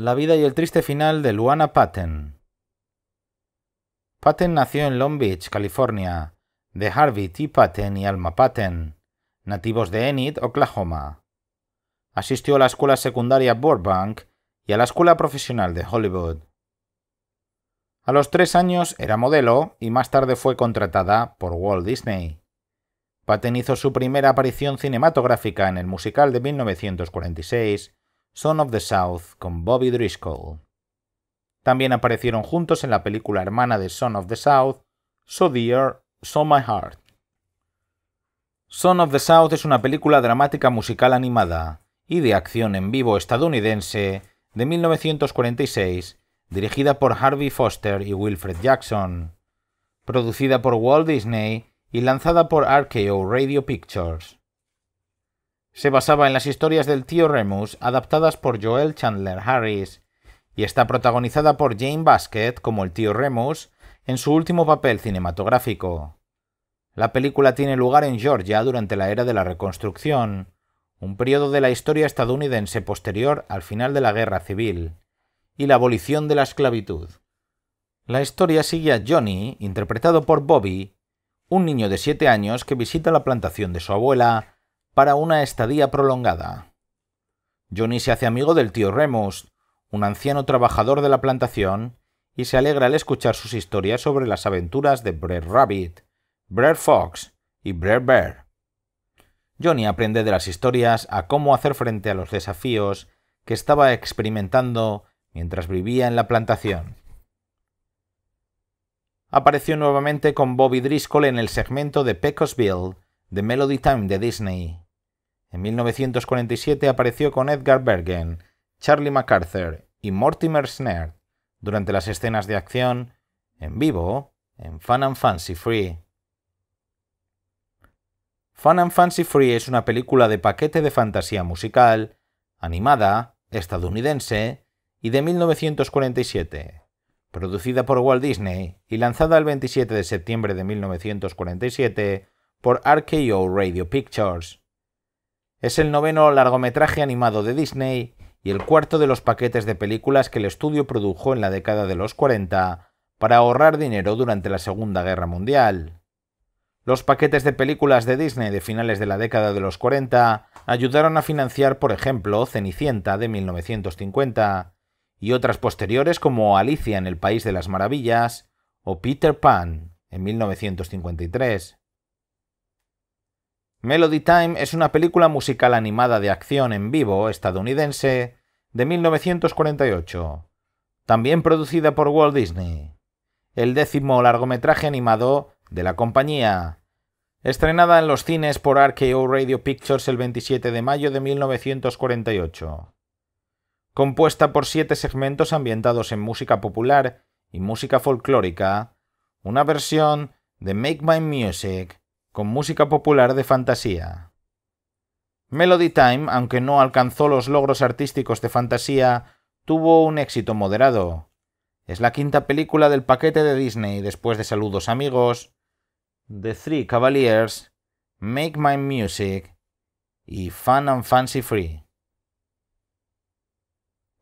La vida y el triste final de Luana Patten. Patten nació en Long Beach, California, de Harvey T. Patten y Alma Patten, nativos de Enid, Oklahoma. Asistió a la escuela secundaria Burbank y a la escuela profesional de Hollywood. A los tres años era modelo y más tarde fue contratada por Walt Disney. Patten hizo su primera aparición cinematográfica en el musical de 1946 son of the South con Bobby Driscoll. También aparecieron juntos en la película hermana de Son of the South, So Dear, So My Heart. Son of the South es una película dramática musical animada y de acción en vivo estadounidense de 1946, dirigida por Harvey Foster y Wilfred Jackson, producida por Walt Disney y lanzada por RKO Radio Pictures se basaba en las historias del tío Remus adaptadas por Joel Chandler Harris y está protagonizada por Jane Basket como el tío Remus en su último papel cinematográfico. La película tiene lugar en Georgia durante la era de la Reconstrucción, un periodo de la historia estadounidense posterior al final de la Guerra Civil y la abolición de la esclavitud. La historia sigue a Johnny, interpretado por Bobby, un niño de siete años que visita la plantación de su abuela para una estadía prolongada. Johnny se hace amigo del tío Remus, un anciano trabajador de la plantación, y se alegra al escuchar sus historias sobre las aventuras de Brer Rabbit, Brer Fox y Brer Bear. Johnny aprende de las historias a cómo hacer frente a los desafíos que estaba experimentando mientras vivía en la plantación. Apareció nuevamente con Bobby Driscoll en el segmento de Pecosville The Melody Time de Disney. En 1947 apareció con Edgar Bergen, Charlie MacArthur y Mortimer Snare durante las escenas de acción en vivo en Fun and Fancy Free. Fun and Fancy Free es una película de paquete de fantasía musical, animada, estadounidense y de 1947, producida por Walt Disney y lanzada el 27 de septiembre de 1947 por RKO Radio Pictures. Es el noveno largometraje animado de Disney y el cuarto de los paquetes de películas que el estudio produjo en la década de los 40 para ahorrar dinero durante la Segunda Guerra Mundial. Los paquetes de películas de Disney de finales de la década de los 40 ayudaron a financiar, por ejemplo, Cenicienta de 1950 y otras posteriores como Alicia en el País de las Maravillas o Peter Pan en 1953. Melody Time es una película musical animada de acción en vivo estadounidense de 1948, también producida por Walt Disney, el décimo largometraje animado de la compañía, estrenada en los cines por RKO Radio Pictures el 27 de mayo de 1948, compuesta por siete segmentos ambientados en música popular y música folclórica, una versión de Make My Music con música popular de fantasía. Melody Time, aunque no alcanzó los logros artísticos de fantasía, tuvo un éxito moderado. Es la quinta película del paquete de Disney después de Saludos Amigos, The Three Cavaliers, Make My Music y Fun and Fancy Free.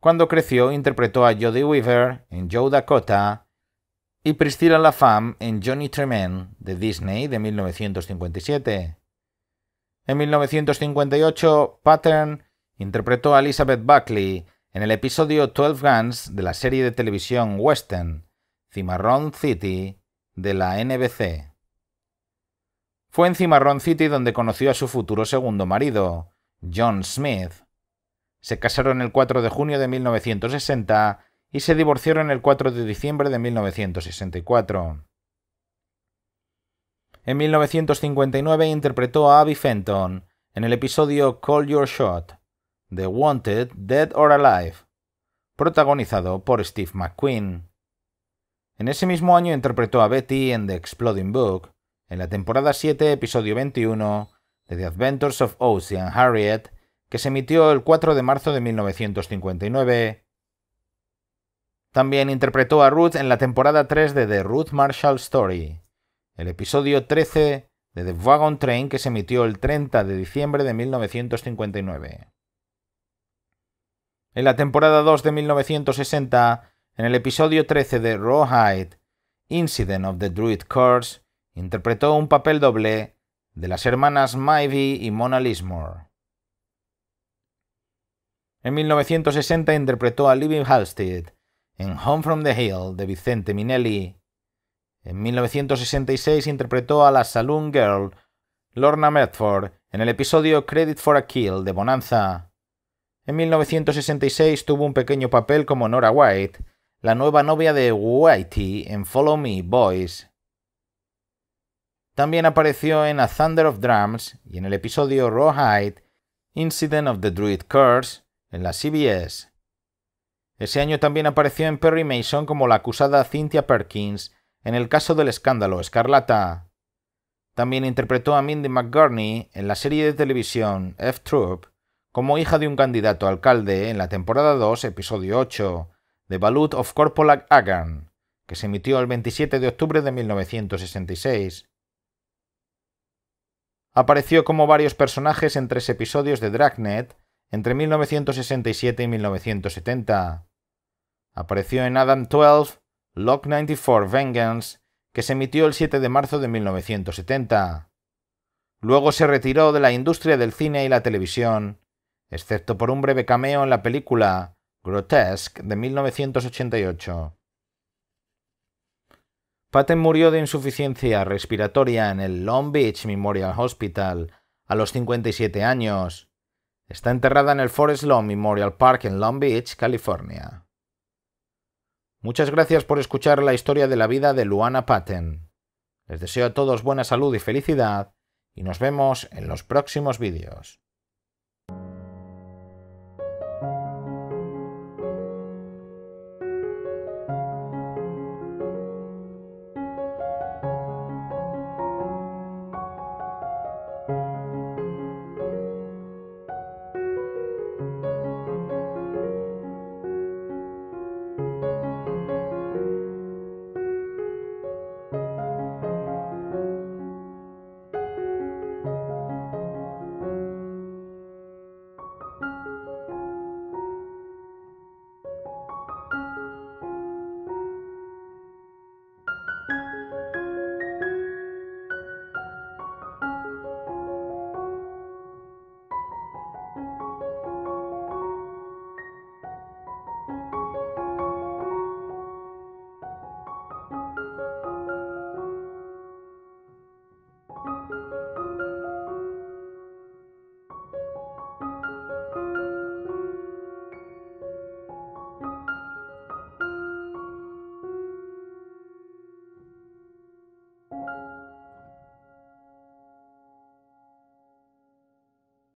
Cuando creció interpretó a Jodie Weaver en Joe Dakota y Priscilla LaFamme en Johnny Tremain de Disney de 1957. En 1958, Pattern interpretó a Elizabeth Buckley en el episodio 12 Guns de la serie de televisión Western, Cimarron City, de la NBC. Fue en Cimarron City donde conoció a su futuro segundo marido, John Smith. Se casaron el 4 de junio de 1960 y se divorciaron el 4 de diciembre de 1964. En 1959 interpretó a Abby Fenton en el episodio Call Your Shot, The Wanted, Dead or Alive, protagonizado por Steve McQueen. En ese mismo año interpretó a Betty en The Exploding Book, en la temporada 7, episodio 21 de The Adventures of Ocean Harriet, que se emitió el 4 de marzo de 1959 también interpretó a Ruth en la temporada 3 de The Ruth Marshall Story, el episodio 13 de The Wagon Train que se emitió el 30 de diciembre de 1959. En la temporada 2 de 1960, en el episodio 13 de Rawhide, Incident of the Druid Curse, interpretó un papel doble de las hermanas Maivy y Mona Lismore. En 1960 interpretó a Living Halstead en Home from the Hill de Vicente Minelli. En 1966 interpretó a la Saloon Girl Lorna Medford en el episodio Credit for a Kill de Bonanza. En 1966 tuvo un pequeño papel como Nora White, la nueva novia de Whitey en Follow Me Boys. También apareció en A Thunder of Drums y en el episodio Rawhide Incident of the Druid Curse en la CBS. Ese año también apareció en Perry Mason como la acusada Cynthia Perkins en el caso del escándalo Escarlata. También interpretó a Mindy McGurney en la serie de televisión F Troop como hija de un candidato alcalde en la temporada 2, episodio 8, de Balut of Corporal Hagan que se emitió el 27 de octubre de 1966. Apareció como varios personajes en tres episodios de Dragnet entre 1967 y 1970. Apareció en Adam 12, Lock 94 Vengeance, que se emitió el 7 de marzo de 1970. Luego se retiró de la industria del cine y la televisión, excepto por un breve cameo en la película Grotesque de 1988. Patton murió de insuficiencia respiratoria en el Long Beach Memorial Hospital a los 57 años. Está enterrada en el Forest Lawn Memorial Park en Long Beach, California. Muchas gracias por escuchar la historia de la vida de Luana Patten. Les deseo a todos buena salud y felicidad y nos vemos en los próximos vídeos.